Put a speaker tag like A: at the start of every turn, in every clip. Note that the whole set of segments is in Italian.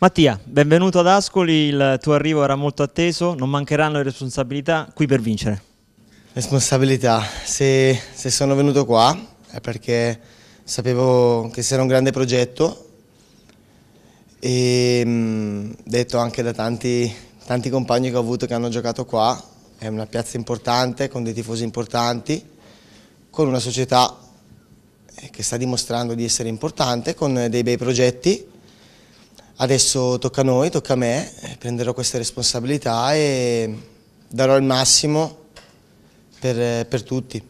A: Mattia, benvenuto ad Ascoli, il tuo arrivo era molto atteso, non mancheranno le responsabilità qui per vincere. Responsabilità, se, se sono venuto qua è
B: perché sapevo che sia un grande progetto e mm, detto anche da tanti, tanti compagni che ho avuto che hanno giocato qua, è una piazza importante, con dei tifosi importanti, con una società che sta dimostrando di essere importante, con dei bei progetti Adesso tocca a noi, tocca a me, prenderò queste responsabilità e darò il
A: massimo per, per tutti.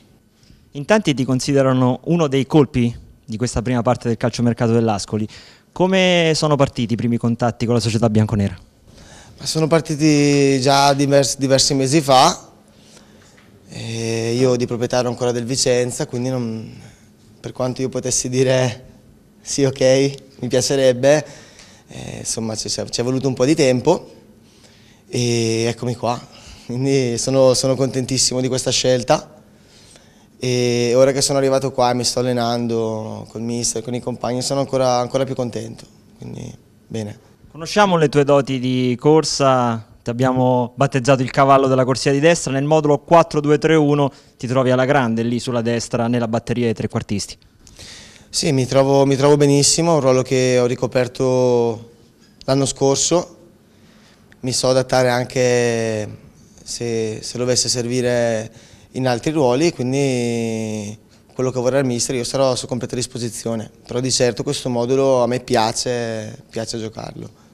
A: In tanti ti considerano uno dei colpi di questa prima parte del calciomercato dell'Ascoli. Come sono partiti i primi contatti con la società bianconera?
B: Ma sono partiti già diversi, diversi mesi fa, e io di proprietà ero ancora del Vicenza, quindi non, per quanto io potessi dire sì ok, mi piacerebbe, eh, insomma ci è voluto un po' di tempo e eccomi qua, quindi sono, sono contentissimo di questa scelta e ora che sono arrivato qua e mi sto allenando col mister, con i compagni, sono ancora, ancora più contento, quindi
A: bene. Conosciamo le tue doti di corsa, ti abbiamo battezzato il cavallo della corsia di destra, nel modulo 4-2-3-1 ti trovi alla grande lì sulla destra nella batteria dei trequartisti.
B: Sì, mi trovo, mi trovo benissimo, è un ruolo che ho ricoperto l'anno scorso, mi so adattare anche se, se, dovesse servire in altri ruoli, quindi quello che vorrà il mister io sarò a sua completa disposizione, però di certo questo modulo a me piace, piace giocarlo.